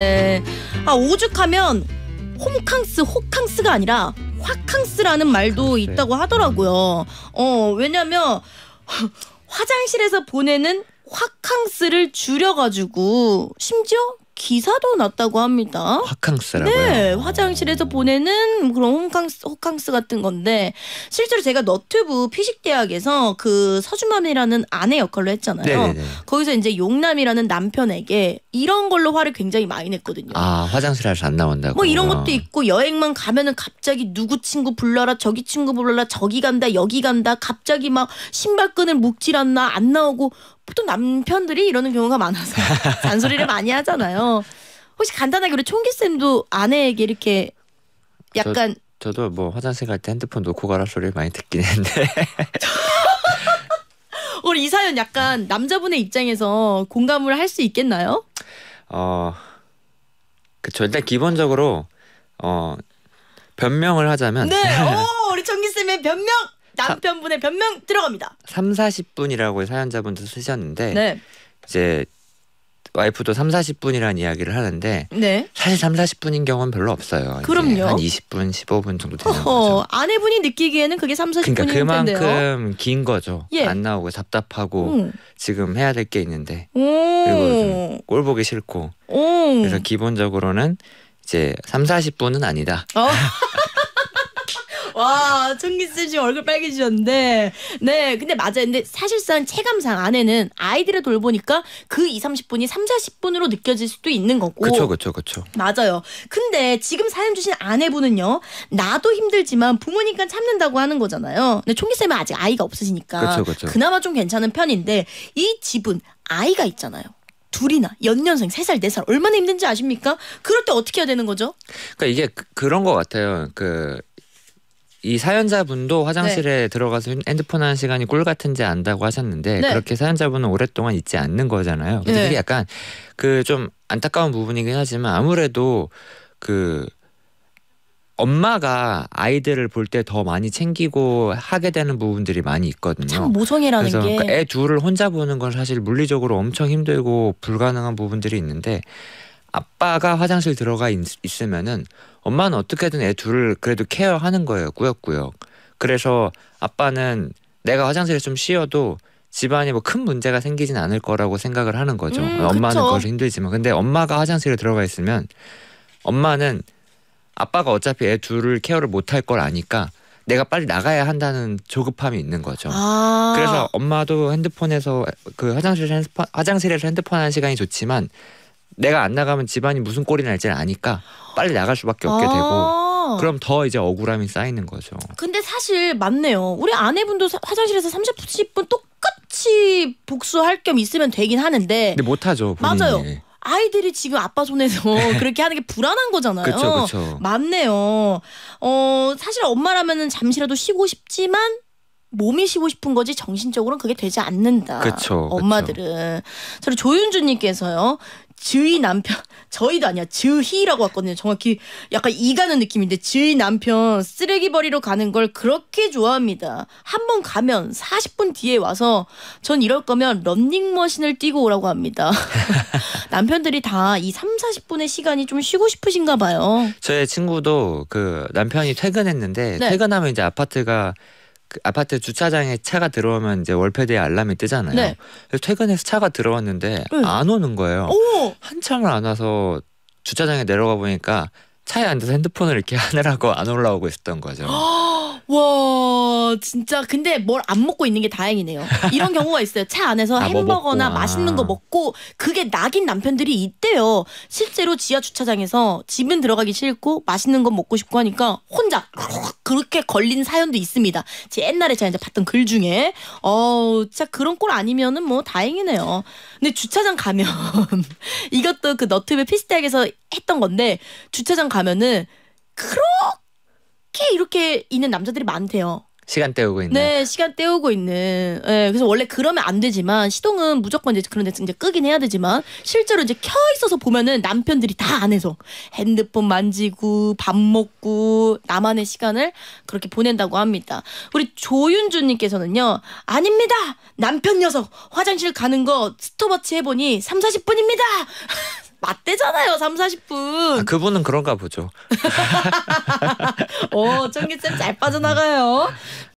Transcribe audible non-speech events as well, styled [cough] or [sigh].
네. 아 오죽하면 홈캉스, 호캉스가 아니라 화캉스라는 말도 네. 있다고 하더라고요. 어 왜냐면 [laughs] 화장실에서 보내는 화캉스를 줄여가지고 심지어 기사도 났다고 합니다. 화캉스라고요? 네, 화장실에서 보내는 뭐 그런 호캉스, 호캉스 같은 건데 실제로 제가 너튜브 피식대학에서 그 서주맘이라는 아내 역할로 했잖아요. 네네네. 네, 네. 거기서 이제 용남이라는 남편에게 이런 걸로 화를 굉장히 많이 냈거든요. 아, 화장실 잘안 나온다고. 뭐 이런 아. 것도 있고 여행만 가면은 갑자기 누구 친구 불러라 저기 친구 불러라 저기 간다 여기 간다 갑자기 막 신발끈을 묶질 않나 안 나오고 보통 남편들이 이러는 경우가 많아서 [laughs] 잔소리를 많이 하잖아요. 혹시 간단하게 우리 총기 쌤도 아내에게 이렇게 약간 저, 저도 뭐 화장실 갈 때 핸드폰 놓고 가라 소리를 많이 듣긴 했는데. [laughs] 우리 이 사연 약간 남자분의 입장에서 공감을 할 수 있겠나요? 어, 그쵸. 일단 기본적으로 어 변명을 하자면. 네, [laughs] 오 우리 총기 쌤의 변명. 남편분의 변명 들어갑니다. 3, 40분이라고 사연자분도 쓰셨는데 네. 이제 와이프도 3, 40분이라는 이야기를 하는데 네. 사실 3, 40분인 경우는 별로 없어요. 그럼요. 한 20분, 15분 정도 되는 어허, 거죠. 아내분이 느끼기에는 그게 3, 40분인 그러니까 그만큼 텐데요. 긴 거죠. 예. 안 나오고 답답하고 음. 지금 해야 될 게 있는데 그리고 꼴 보기 싫고 오. 그래서 기본적으로는 이제 3, 40분은 아니다. 어? [laughs] 와, 총기쓰지 얼굴 빨개지셨는데. 네, 근데 맞아요. 근데 사실상 체감상 아내는 아이들을 돌보니까 그 2, 0 30분이 3, 0 40분으로 느껴질 수도 있는 거고. 그쵸, 그쵸, 그쵸. 맞아요. 근데 지금 사연 주신 아내분은요. 나도 힘들지만 부모니까 참는다고 하는 거잖아요. 근데 총기쌤은 아직 아이가 없으시니까. 그쵸, 그쵸. 그나마 좀 괜찮은 편인데 이 집은 아이가 있잖아요. 둘이나 연년생 세 살 네살 네 얼마나 힘든지 아십니까? 그럴 때 어떻게 해야 되는 거죠? 그러니까 이게 그, 런것 같아요. 그이 사연자분도 화장실에 네. 들어가서 핸드폰 하는 시간이 꿀 같은지 안다고 하셨는데 네. 그렇게 사연자분은 오랫동안 있지 않는 거잖아요. 근데 네. 그게 약간 그 좀 안타까운 부분이긴 하지만 아무래도 그 엄마가 아이들을 볼 때 더 많이 챙기고 하게 되는 부분들이 많이 있거든요. 참 모성애라는 그래서 게. 그러니까 애 둘을 혼자 보는 건 사실 물리적으로 엄청 힘들고 불가능한 부분들이 있는데 아빠가 화장실 들어가 있, 있으면은 엄마는 어떻게든 애 둘을 그래도 케어하는 거였고요 그래서 아빠는 내가 화장실에 좀 쉬어도 집안에 뭐 큰 문제가 생기진 않을 거라고 생각을 하는 거죠 음, 엄마는 그걸 힘들지만 근데 엄마가 화장실에 들어가 있으면 엄마는 아빠가 어차피 애 둘을 케어를 못할걸 아니까 내가 빨리 나가야 한다는 조급함이 있는 거죠. 아 그래서 엄마도 핸드폰에서 그 화장실에서 핸드폰, 화장실에서 핸드폰 하는 시간이 좋지만 내가 안 나가면 집안이 무슨 꼴이 날지 아니까 빨리 나갈 수밖에 없게 아 되고 그럼 더 이제 억울함이 쌓이는 거죠. 근데 사실 맞네요. 우리 아내분도 사, 화장실에서 30분 똑같이 복수할 겸 있으면 되긴 하는데 근데 못 하죠. 맞아요. 아이들이 지금 아빠 손에서 네. [laughs] 그렇게 하는 게 불안한 거잖아요. 그쵸, 그쵸. 맞네요. 어, 사실 엄마라면 잠시라도 쉬고 싶지만 몸이 쉬고 싶은 거지 정신적으로는 그게 되지 않는다. 그쵸, 엄마들은. 저로 조윤주님께서요. 즈이 남편 [laughs] 저희도 아니야 즈희라고 왔거든요. 정확히 약간 이가는 느낌인데 즈이 남편 쓰레기 버리러 가는 걸 그렇게 좋아합니다. 한번 가면 40분 뒤에 와서 전 이럴 거면 런닝머신을 뛰고 오라고 합니다. [laughs] 남편들이 다 이 3, 40분의 시간이 좀 쉬고 싶으신가 봐요. 저의 친구도 그 남편이 퇴근했는데 네. 퇴근하면 이제 아파트가 그 아파트 주차장에 차가 들어오면 이제 월패드에 알람이 뜨잖아요. 네. 그래서 퇴근해서 차가 들어왔는데 응. 안 오는 거예요. 오! 한참을 안 와서 주차장에 내려가 보니까 차에 앉아서 핸드폰을 이렇게 [laughs] 하느라고 안 올라오고 있었던 거죠. [gasps] [gasps] 아, 와 진짜 근데 뭘 안 먹고 있는 게 다행이네요. 이런 경우가 있어요. 차 안에서 아, 뭐 햄버거나 먹 맛있는 거 아. 먹고 그게 낙인 남편들이 있대요. 실제로 지하 주차장에서 집은 들어가기 싫고 맛있는 거 먹고 싶고 하니까 혼자 그렇게 걸린 사연도 있습니다. 제 옛날에 제가 이제 봤던 글 중에 어 진짜 그런 꼴 아니면은 뭐 다행이네요. 근데 주차장 가면 [laughs] 이것도 그너트브 피스텍에서 했던 건데 주차장 가면은 크렇 이렇게 이렇게 있는 남자들이 많대요. 시간 때우고 있는. 네, 시간 때우고 있는. 네, 그래서 원래 그러면 안 되지만 시동은 무조건 이제 그런 데 이제 끄긴 해야 되지만 실제로 이제 켜 있어서 보면은 남편들이 다 안에서 핸드폰 만지고 밥 먹고 나만의 시간을 그렇게 보낸다고 합니다. 우리 조윤주 님께서는요. 아닙니다. 남편 녀석 화장실 가는 거 스톱워치 해 보니 3, 40분입니다. [laughs] 맞대잖아요. 3, 40분. 아, 그분은 그런가 보죠. 오, [laughs] 정기쌤 어, 잘 빠져나가요.